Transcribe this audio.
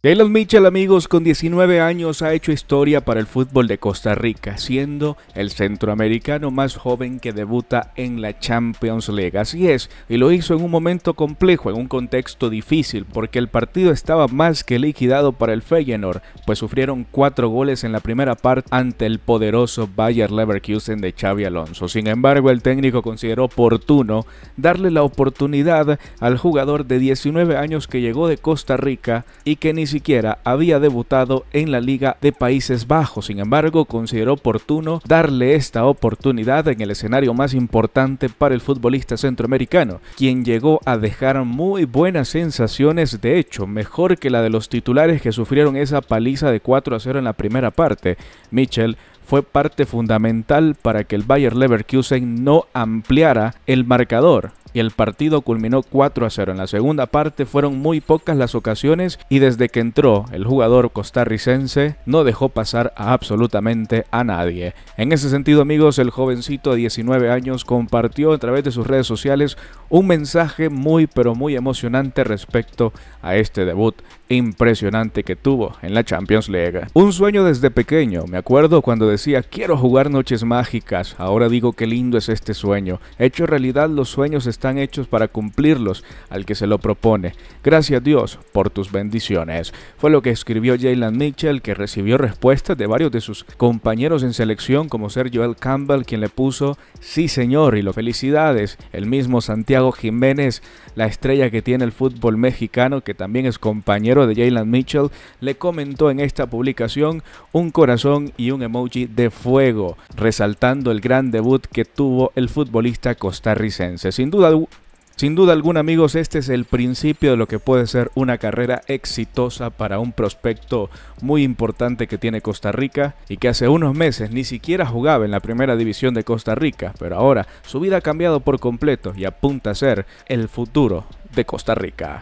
Dylan Mitchell, amigos, con 19 años ha hecho historia para el fútbol de Costa Rica, siendo el centroamericano más joven que debuta en la Champions League. Así es, y lo hizo en un momento complejo, en un contexto difícil, porque el partido estaba más que liquidado para el Feyenoord, pues sufrieron cuatro goles en la primera parte ante el poderoso Bayer Leverkusen de Xavi Alonso. Sin embargo, el técnico consideró oportuno darle la oportunidad al jugador de 19 años que llegó de Costa Rica y que ni siquiera había debutado en la Liga de Países Bajos. Sin embargo, consideró oportuno darle esta oportunidad en el escenario más importante para el futbolista centroamericano, quien llegó a dejar muy buenas sensaciones, de hecho, mejor que la de los titulares que sufrieron esa paliza de 4 a 0 en la primera parte. Mitchell fue parte fundamental para que el Bayer Leverkusen no ampliara el marcador y el partido culminó 4 a 0. En la segunda parte fueron muy pocas las ocasiones y desde que entró el jugador costarricense no dejó pasar a absolutamente a nadie. En ese sentido, amigos, el jovencito de 19 años compartió a través de sus redes sociales un mensaje muy pero muy emocionante respecto a este debut impresionante que tuvo en la Champions League. Un sueño desde pequeño, me acuerdo cuando decía quiero jugar noches mágicas, ahora digo qué lindo es este sueño. Hecho realidad los sueños están hechos para cumplirlos al que se lo propone. Gracias Dios por tus bendiciones. Fue lo que escribió Jalen Mitchell, que recibió respuestas de varios de sus compañeros en selección, como ser Joel Campbell, quien le puso sí señor y lo felicidades. El mismo Santiago Jiménez, la estrella que tiene el fútbol mexicano, que también es compañero de Jalen Mitchell, le comentó en esta publicación un corazón y un emoji de fuego, resaltando el gran debut que tuvo el futbolista costarricense. Sin duda sin duda alguna amigos, este es el principio de lo que puede ser una carrera exitosa para un prospecto muy importante que tiene Costa Rica y que hace unos meses ni siquiera jugaba en la primera división de Costa Rica, pero ahora su vida ha cambiado por completo y apunta a ser el futuro de Costa Rica.